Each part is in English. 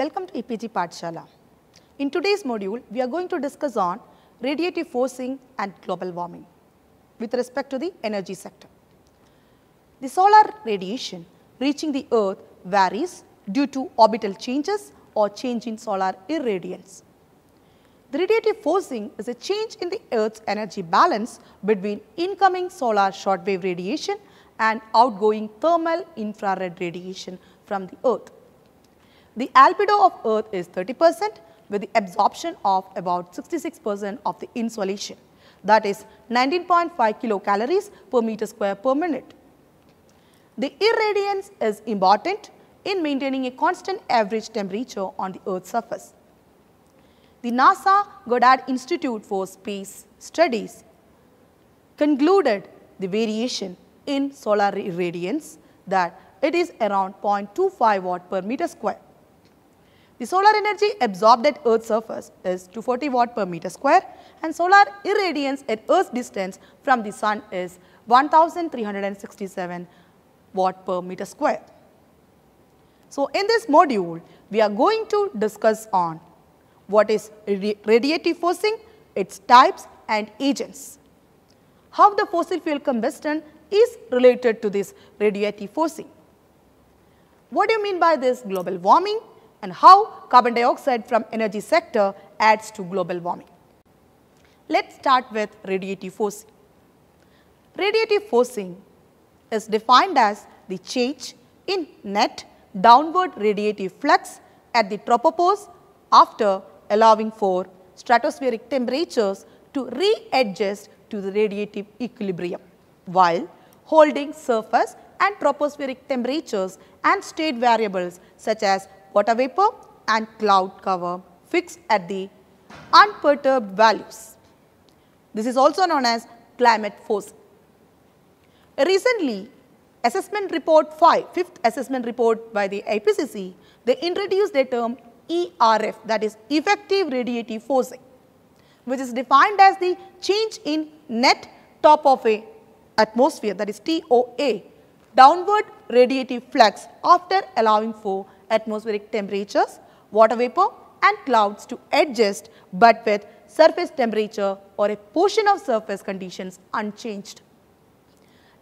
Welcome to EPG Patshala. In today's module, we are going to discuss on radiative forcing and global warming with respect to the energy sector. The solar radiation reaching the earth varies due to orbital changes or change in solar irradiance. The radiative forcing is a change in the earth's energy balance between incoming solar shortwave radiation and outgoing thermal infrared radiation from the earth the albedo of earth is 30 percent with the absorption of about 66 percent of the insolation that is 19.5 kilocalories per meter square per minute. The irradiance is important in maintaining a constant average temperature on the earth's surface. The NASA Goddard Institute for Space Studies concluded the variation in solar irradiance that it is around 0.25 watt per meter square. The solar energy absorbed at Earth's surface is 240 watt per meter square and solar irradiance at Earth's distance from the sun is 1367 watt per meter square. So, in this module, we are going to discuss on what is radiative forcing, its types and agents. How the fossil fuel combustion is related to this radiative forcing. What do you mean by this global warming? and how carbon dioxide from energy sector adds to global warming. Let's start with radiative forcing. Radiative forcing is defined as the change in net downward radiative flux at the tropopause after allowing for stratospheric temperatures to readjust to the radiative equilibrium while holding surface and tropospheric temperatures and state variables such as water vapor and cloud cover fixed at the unperturbed values. This is also known as climate forcing. Recently, assessment report 5, fifth assessment report by the IPCC, they introduced the term ERF that is effective radiative forcing which is defined as the change in net top of a atmosphere that is TOA downward radiative flux after allowing for atmospheric temperatures, water vapor and clouds to adjust but with surface temperature or a portion of surface conditions unchanged.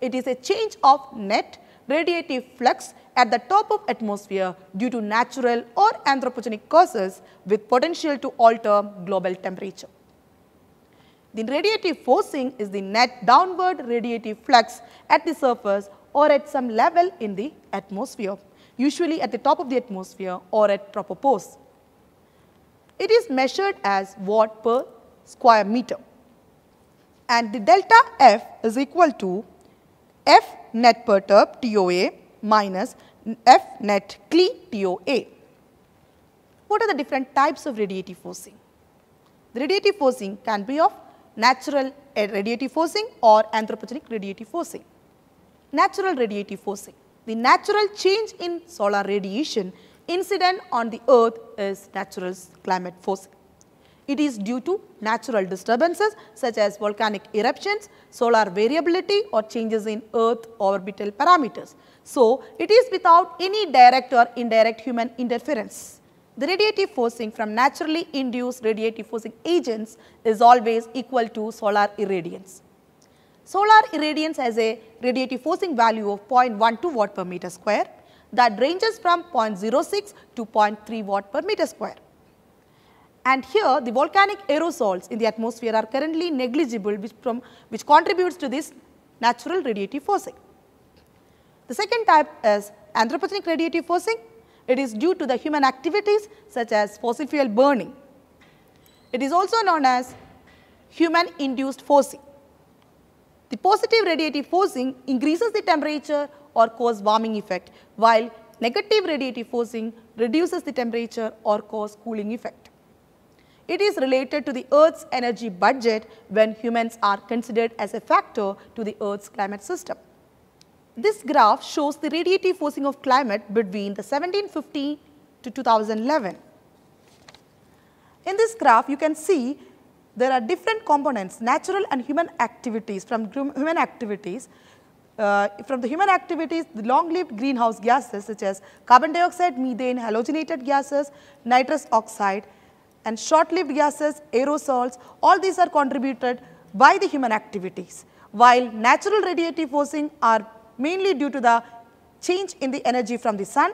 It is a change of net radiative flux at the top of atmosphere due to natural or anthropogenic causes with potential to alter global temperature. The radiative forcing is the net downward radiative flux at the surface or at some level in the atmosphere usually at the top of the atmosphere or at tropopause. It is measured as watt per square meter. And the delta F is equal to F net per TOA minus F net CLE TOA. What are the different types of radiative forcing? The radiative forcing can be of natural eh, radiative forcing or anthropogenic radiative forcing. Natural radiative forcing. The natural change in solar radiation incident on the earth is natural climate forcing. It is due to natural disturbances such as volcanic eruptions, solar variability or changes in earth orbital parameters. So, it is without any direct or indirect human interference. The radiative forcing from naturally induced radiative forcing agents is always equal to solar irradiance. Solar irradiance has a radiative forcing value of 0.12 watt per meter square that ranges from 0.06 to 0.3 watt per meter square. And here the volcanic aerosols in the atmosphere are currently negligible which, from, which contributes to this natural radiative forcing. The second type is anthropogenic radiative forcing. It is due to the human activities such as fossil fuel burning. It is also known as human induced forcing. The positive radiative forcing increases the temperature or cause warming effect, while negative radiative forcing reduces the temperature or cause cooling effect. It is related to the Earth's energy budget when humans are considered as a factor to the Earth's climate system. This graph shows the radiative forcing of climate between the 1750 to 2011. In this graph, you can see there are different components, natural and human activities, from human activities. Uh, from the human activities, the long-lived greenhouse gases such as carbon dioxide, methane, halogenated gases, nitrous oxide and short-lived gases, aerosols, all these are contributed by the human activities. While natural radiative forcing are mainly due to the change in the energy from the sun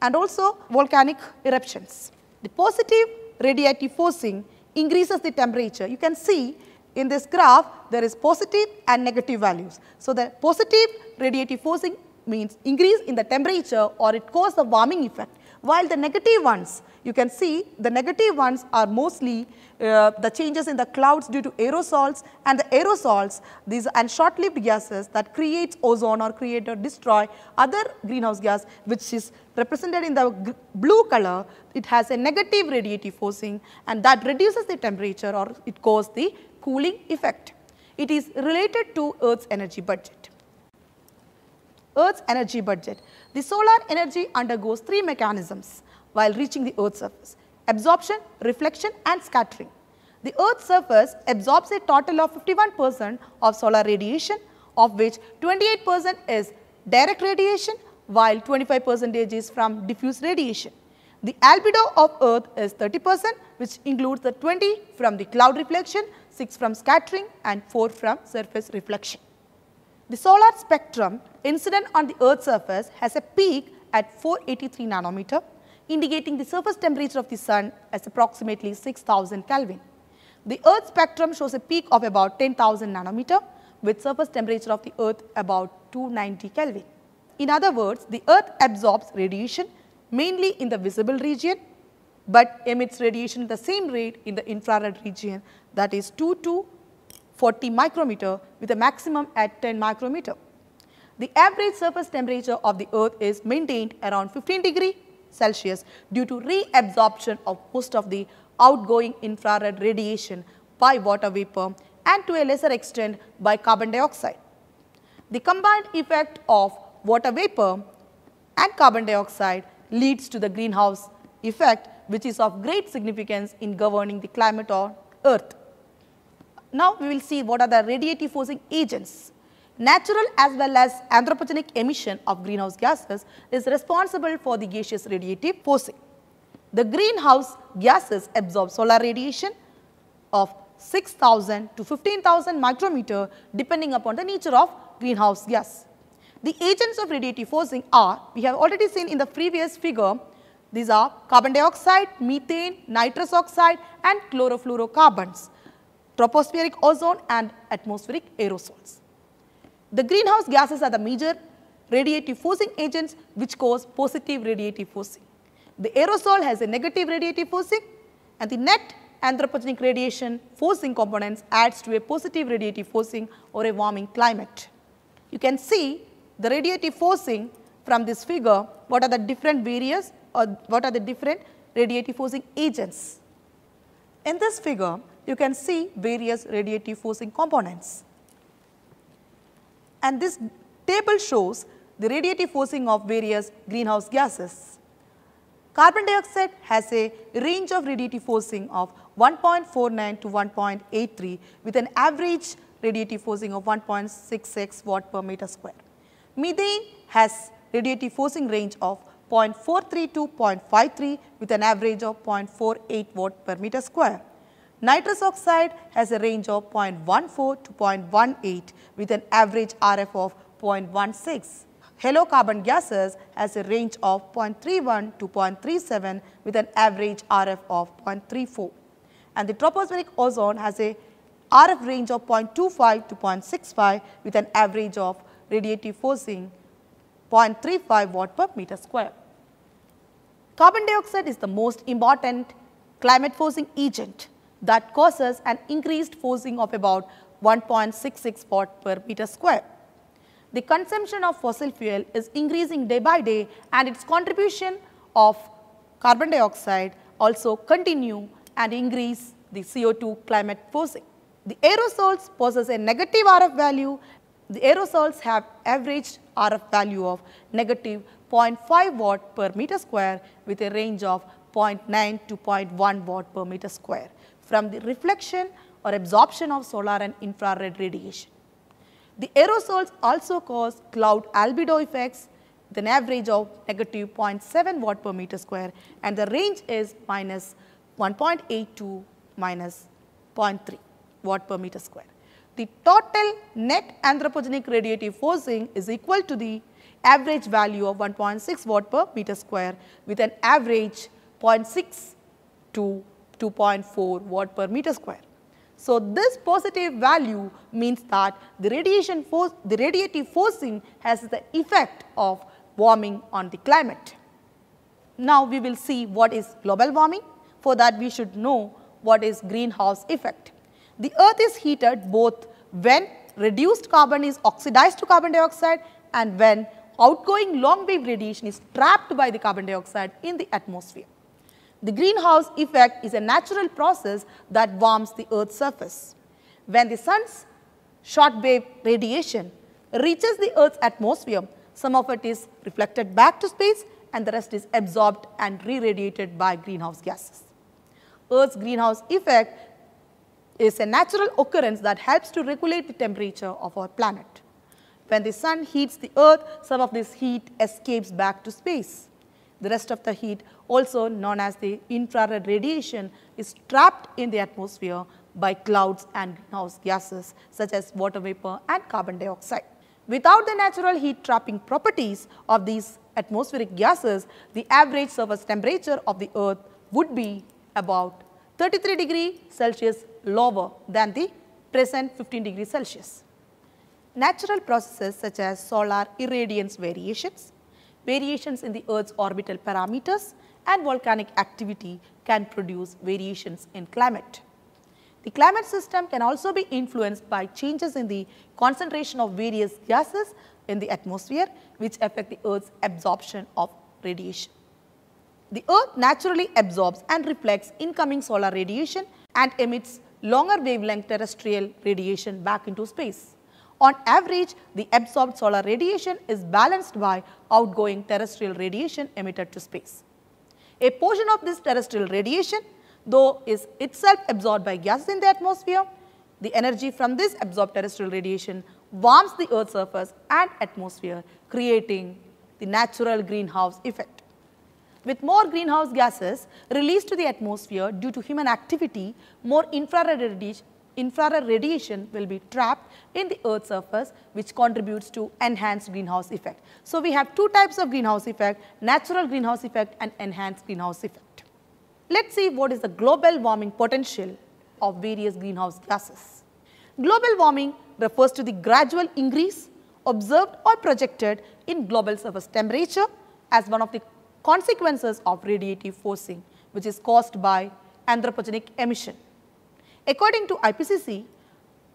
and also volcanic eruptions. The positive radiative forcing increases the temperature. You can see in this graph there is positive and negative values. So the positive radiative forcing means increase in the temperature or it causes a warming effect while the negative ones you can see the negative ones are mostly uh, the changes in the clouds due to aerosols and the aerosols these and short-lived gases that creates ozone or create or destroy other greenhouse gas which is represented in the blue color it has a negative radiative forcing and that reduces the temperature or it causes the cooling effect. It is related to Earth's energy budget. Earth's energy budget. The solar energy undergoes three mechanisms while reaching the Earth's surface. Absorption, reflection and scattering. The Earth's surface absorbs a total of 51% of solar radiation of which 28% is direct radiation while 25% is from diffuse radiation. The albedo of earth is 30% which includes the 20 from the cloud reflection, 6 from scattering and 4 from surface reflection. The solar spectrum incident on the earth's surface has a peak at 483 nanometer indicating the surface temperature of the sun as approximately 6000 Kelvin. The Earth spectrum shows a peak of about 10,000 nanometer with surface temperature of the Earth about 290 Kelvin. In other words, the Earth absorbs radiation mainly in the visible region but emits radiation at the same rate in the infrared region that is 2 to 40 micrometer with a maximum at 10 micrometer. The average surface temperature of the earth is maintained around 15 degree Celsius due to reabsorption of most of the outgoing infrared radiation by water vapor and to a lesser extent by carbon dioxide. The combined effect of water vapor and carbon dioxide leads to the greenhouse effect which is of great significance in governing the climate on earth. Now we will see what are the radiative forcing agents. Natural as well as anthropogenic emission of greenhouse gases is responsible for the gaseous radiative forcing. The greenhouse gases absorb solar radiation of 6000 to 15000 micrometer depending upon the nature of greenhouse gas. The agents of radiative forcing are, we have already seen in the previous figure, these are carbon dioxide, methane, nitrous oxide and chlorofluorocarbons, tropospheric ozone and atmospheric aerosols. The greenhouse gases are the major radiative forcing agents which cause positive radiative forcing. The aerosol has a negative radiative forcing and the net anthropogenic radiation forcing components adds to a positive radiative forcing or a warming climate. You can see the radiative forcing from this figure what are the different various or what are the different radiative forcing agents. In this figure you can see various radiative forcing components and this table shows the radiative forcing of various greenhouse gases. Carbon dioxide has a range of radiative forcing of 1.49 to 1.83 with an average radiative forcing of 1.66 watt per meter square. Methane has radiative forcing range of 0.43 to 0.53 with an average of 0.48 watt per meter square. Nitrous oxide has a range of 0.14 to 0.18 with an average RF of 0.16. Halocarbon gases has a range of 0.31 to 0.37 with an average RF of 0.34. And the tropospheric ozone has a RF range of 0.25 to 0.65 with an average of radiative forcing 0.35 watt per meter square. Carbon dioxide is the most important climate forcing agent that causes an increased forcing of about 1.66 watt per meter square. The consumption of fossil fuel is increasing day by day and its contribution of carbon dioxide also continue and increase the CO2 climate forcing. The aerosols possess a negative RF value. The aerosols have averaged RF value of negative 0.5 watt per meter square with a range of 0.9 to 0.1 watt per meter square from the reflection or absorption of solar and infrared radiation. The aerosols also cause cloud albedo effects with an average of negative 0.7 watt per meter square and the range is minus 1.8 to minus 0.3 watt per meter square. The total net anthropogenic radiative forcing is equal to the average value of 1.6 watt per meter square with an average 0.6 to 2.4 watt per meter square. So, this positive value means that the radiation force, the radiative forcing has the effect of warming on the climate. Now, we will see what is global warming. For that, we should know what is greenhouse effect. The earth is heated both when reduced carbon is oxidized to carbon dioxide and when outgoing long wave radiation is trapped by the carbon dioxide in the atmosphere. The greenhouse effect is a natural process that warms the earth's surface. When the sun's shortwave radiation reaches the earth's atmosphere, some of it is reflected back to space and the rest is absorbed and re-radiated by greenhouse gases. Earth's greenhouse effect is a natural occurrence that helps to regulate the temperature of our planet. When the sun heats the earth, some of this heat escapes back to space the rest of the heat also known as the infrared radiation is trapped in the atmosphere by clouds and greenhouse gases such as water vapor and carbon dioxide. Without the natural heat trapping properties of these atmospheric gases, the average surface temperature of the earth would be about 33 degree Celsius lower than the present 15 degree Celsius. Natural processes such as solar irradiance variations, variations in the Earth's orbital parameters and volcanic activity can produce variations in climate. The climate system can also be influenced by changes in the concentration of various gases in the atmosphere which affect the Earth's absorption of radiation. The Earth naturally absorbs and reflects incoming solar radiation and emits longer wavelength terrestrial radiation back into space. On average, the absorbed solar radiation is balanced by outgoing terrestrial radiation emitted to space. A portion of this terrestrial radiation, though is itself absorbed by gases in the atmosphere, the energy from this absorbed terrestrial radiation warms the earth's surface and atmosphere creating the natural greenhouse effect. With more greenhouse gases released to the atmosphere due to human activity, more infrared infrared radiation will be trapped in the earth's surface which contributes to enhanced greenhouse effect. So, we have two types of greenhouse effect, natural greenhouse effect and enhanced greenhouse effect. Let us see what is the global warming potential of various greenhouse gases. Global warming refers to the gradual increase observed or projected in global surface temperature as one of the consequences of radiative forcing which is caused by anthropogenic emission. According to IPCC,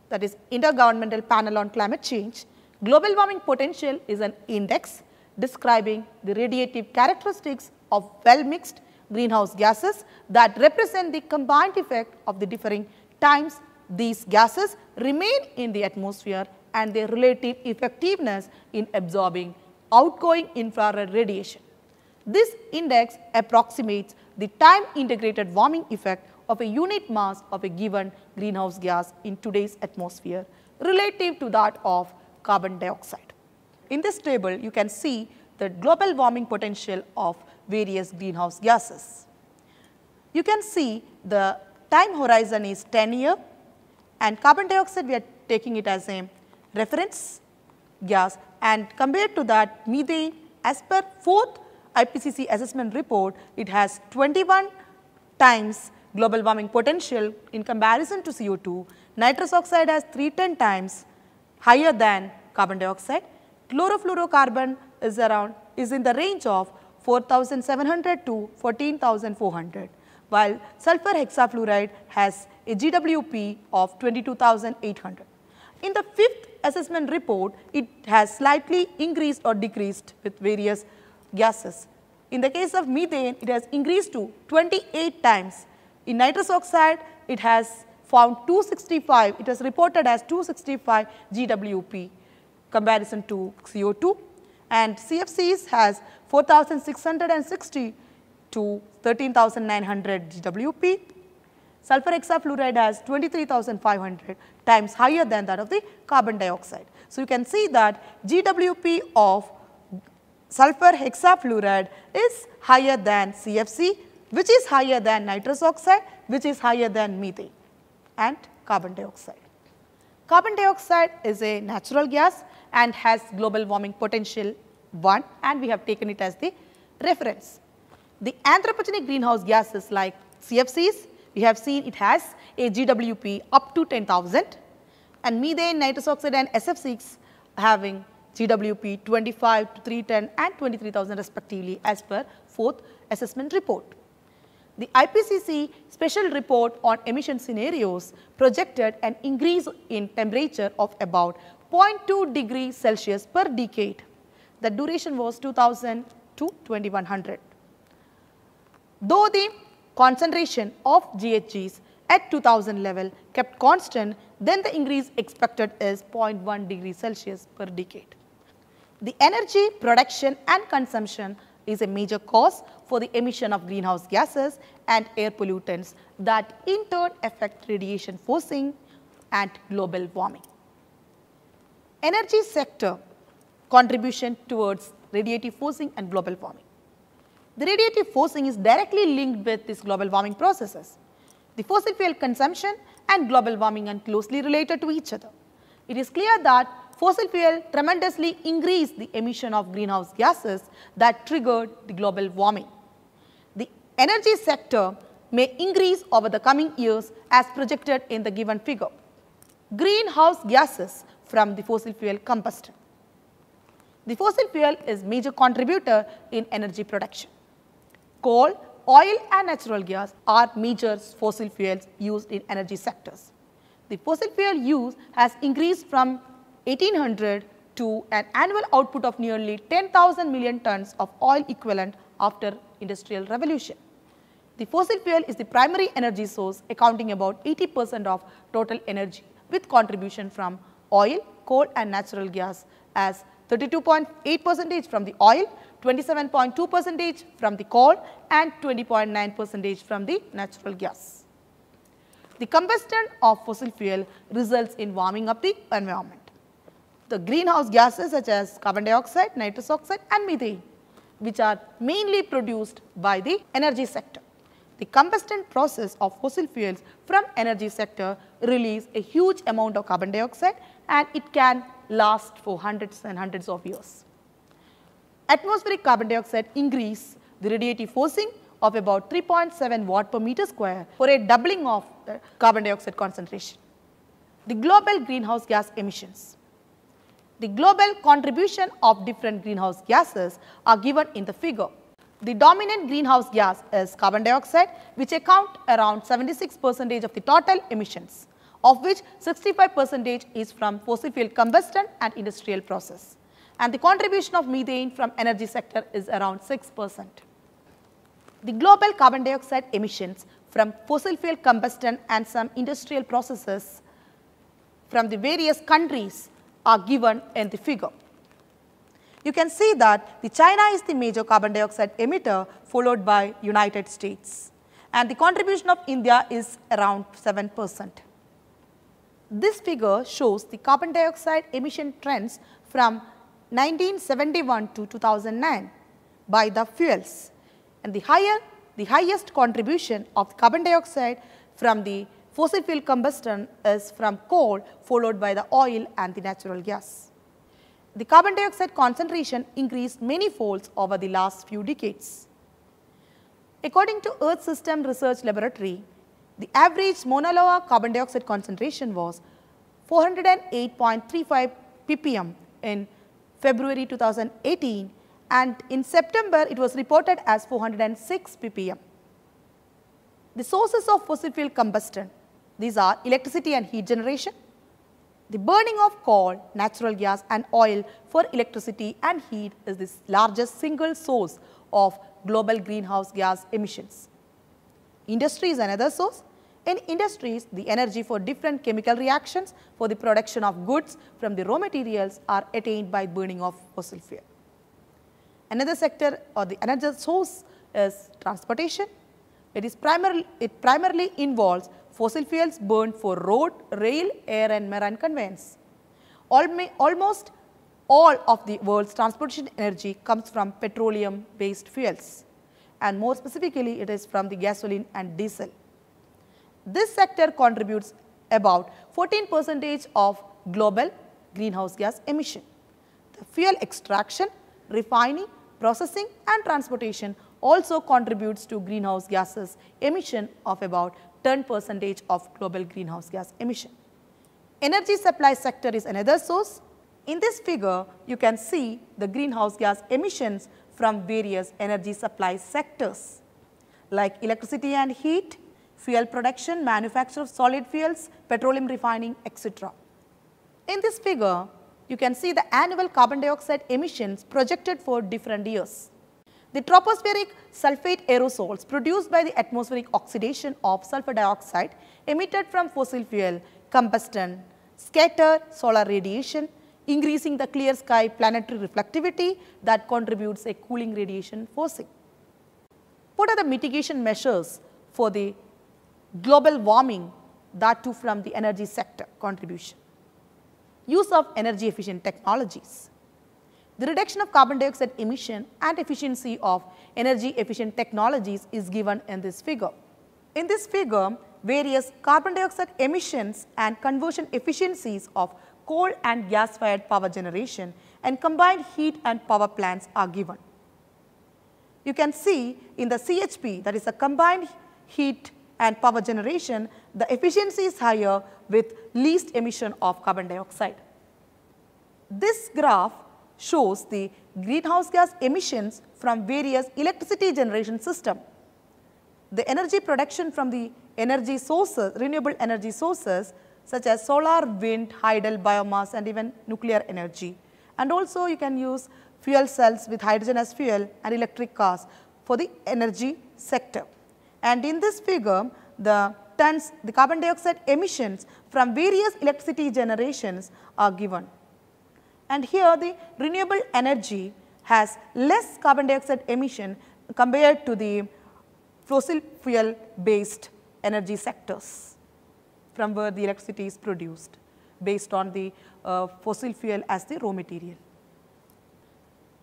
that is Intergovernmental Panel on Climate Change, global warming potential is an index describing the radiative characteristics of well-mixed greenhouse gases that represent the combined effect of the differing times these gases remain in the atmosphere and their relative effectiveness in absorbing outgoing infrared radiation. This index approximates the time integrated warming effect of a unit mass of a given greenhouse gas in today's atmosphere relative to that of carbon dioxide. In this table, you can see the global warming potential of various greenhouse gases. You can see the time horizon is 10 year and carbon dioxide we are taking it as a reference gas and compared to that methane as per fourth IPCC assessment report it has 21 times global warming potential in comparison to CO2, nitrous oxide has 310 times higher than carbon dioxide. Chlorofluorocarbon is around is in the range of 4700 to 14400 while sulfur hexafluoride has a GWP of 22,800. In the fifth assessment report, it has slightly increased or decreased with various gases. In the case of methane, it has increased to 28 times in nitrous oxide, it has found 265, it was reported as 265 GWP comparison to CO2 and CFCs has 4660 to 13900 GWP. Sulfur hexafluoride has 23,500 times higher than that of the carbon dioxide. So, you can see that GWP of sulfur hexafluoride is higher than CFC which is higher than nitrous oxide, which is higher than methane and carbon dioxide. Carbon dioxide is a natural gas and has global warming potential 1 and we have taken it as the reference. The anthropogenic greenhouse gases like CFCs, we have seen it has a GWP up to 10,000 and methane, nitrous oxide and SF6 having GWP 25 to 310 and 23,000 respectively as per fourth assessment report the IPCC special report on emission scenarios projected an increase in temperature of about 0.2 degrees Celsius per decade. The duration was 2000 to 2100. Though the concentration of GHGs at 2000 level kept constant, then the increase expected is 0.1 degree Celsius per decade. The energy production and consumption is a major cause for the emission of greenhouse gases and air pollutants that in turn affect radiation forcing and global warming. Energy sector contribution towards radiative forcing and global warming. The radiative forcing is directly linked with these global warming processes. The fossil fuel consumption and global warming are closely related to each other. It is clear that fossil fuel tremendously increased the emission of greenhouse gases that triggered the global warming. The energy sector may increase over the coming years as projected in the given figure. Greenhouse gases from the fossil fuel combustion. The fossil fuel is major contributor in energy production. Coal, oil and natural gas are major fossil fuels used in energy sectors. The fossil fuel use has increased from 1800 to an annual output of nearly 10,000 million tons of oil equivalent after industrial revolution. The fossil fuel is the primary energy source accounting about 80 percent of total energy with contribution from oil, coal and natural gas as 32.8 percent from the oil, 27.2 percent from the coal and 20.9 percent from the natural gas. The combustion of fossil fuel results in warming up the environment the greenhouse gases such as carbon dioxide, nitrous oxide and methane which are mainly produced by the energy sector. The combustion process of fossil fuels from energy sector release a huge amount of carbon dioxide and it can last for hundreds and hundreds of years. Atmospheric carbon dioxide increase the radiative forcing of about 3.7 watt per meter square for a doubling of the carbon dioxide concentration. The global greenhouse gas emissions the global contribution of different greenhouse gases are given in the figure. The dominant greenhouse gas is carbon dioxide which account around 76 percentage of the total emissions of which 65 percentage is from fossil fuel combustion and industrial process and the contribution of methane from energy sector is around 6 percent. The global carbon dioxide emissions from fossil fuel combustion and some industrial processes from the various countries are given in the figure. You can see that the China is the major carbon dioxide emitter followed by United States and the contribution of India is around 7 percent. This figure shows the carbon dioxide emission trends from 1971 to 2009 by the fuels and the higher the highest contribution of carbon dioxide from the Fossil fuel combustion is from coal followed by the oil and the natural gas. The carbon dioxide concentration increased many folds over the last few decades. According to Earth System Research Laboratory, the average Mauna Loa carbon dioxide concentration was 408.35 ppm in February 2018 and in September it was reported as 406 ppm. The sources of fossil fuel combustion these are electricity and heat generation, the burning of coal, natural gas and oil for electricity and heat is the largest single source of global greenhouse gas emissions. Industry is another source. In industries, the energy for different chemical reactions for the production of goods from the raw materials are attained by burning of fossil fuel. Another sector or the another source is transportation. It is primarily, it primarily involves fossil fuels burned for road, rail, air and marine conveyance. Almost all of the world's transportation energy comes from petroleum based fuels and more specifically it is from the gasoline and diesel. This sector contributes about 14 percentage of global greenhouse gas emission. The fuel extraction, refining, processing and transportation also contributes to greenhouse gases emission of about 10 percentage of global greenhouse gas emission. Energy supply sector is another source. In this figure, you can see the greenhouse gas emissions from various energy supply sectors like electricity and heat, fuel production, manufacture of solid fuels, petroleum refining, etc. In this figure, you can see the annual carbon dioxide emissions projected for different years. The tropospheric sulfate aerosols produced by the atmospheric oxidation of sulfur dioxide emitted from fossil fuel, combustion, scatter, solar radiation, increasing the clear sky planetary reflectivity that contributes a cooling radiation forcing. What are the mitigation measures for the global warming that too from the energy sector contribution? Use of energy efficient technologies the reduction of carbon dioxide emission and efficiency of energy efficient technologies is given in this figure. In this figure, various carbon dioxide emissions and conversion efficiencies of coal and gas fired power generation and combined heat and power plants are given. You can see in the CHP that is a combined heat and power generation, the efficiency is higher with least emission of carbon dioxide. This graph shows the greenhouse gas emissions from various electricity generation system. The energy production from the energy sources, renewable energy sources such as solar, wind, hydel, biomass and even nuclear energy. And also you can use fuel cells with hydrogen as fuel and electric cars for the energy sector. And in this figure, the tons, the carbon dioxide emissions from various electricity generations are given. And here the renewable energy has less carbon dioxide emission compared to the fossil fuel based energy sectors from where the electricity is produced based on the uh, fossil fuel as the raw material.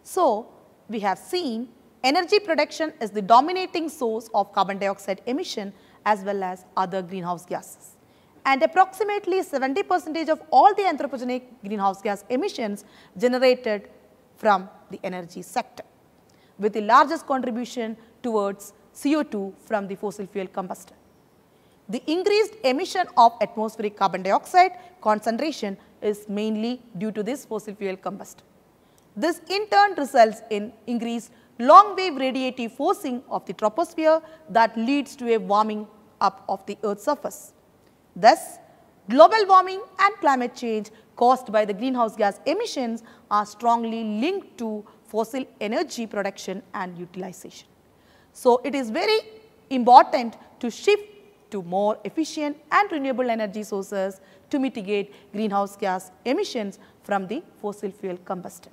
So, we have seen energy production is the dominating source of carbon dioxide emission as well as other greenhouse gases and approximately 70 percent of all the anthropogenic greenhouse gas emissions generated from the energy sector, with the largest contribution towards CO2 from the fossil fuel combustion. The increased emission of atmospheric carbon dioxide concentration is mainly due to this fossil fuel combustion. This in turn results in increased long wave radiative forcing of the troposphere that leads to a warming up of the earth's surface. Thus, global warming and climate change caused by the greenhouse gas emissions are strongly linked to fossil energy production and utilization. So, it is very important to shift to more efficient and renewable energy sources to mitigate greenhouse gas emissions from the fossil fuel combustion.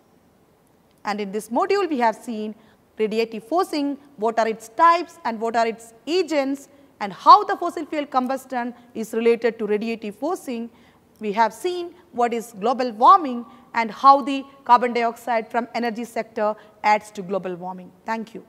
And in this module, we have seen radiative forcing, what are its types and what are its agents, and how the fossil fuel combustion is related to radiative forcing, we have seen what is global warming and how the carbon dioxide from energy sector adds to global warming. Thank you.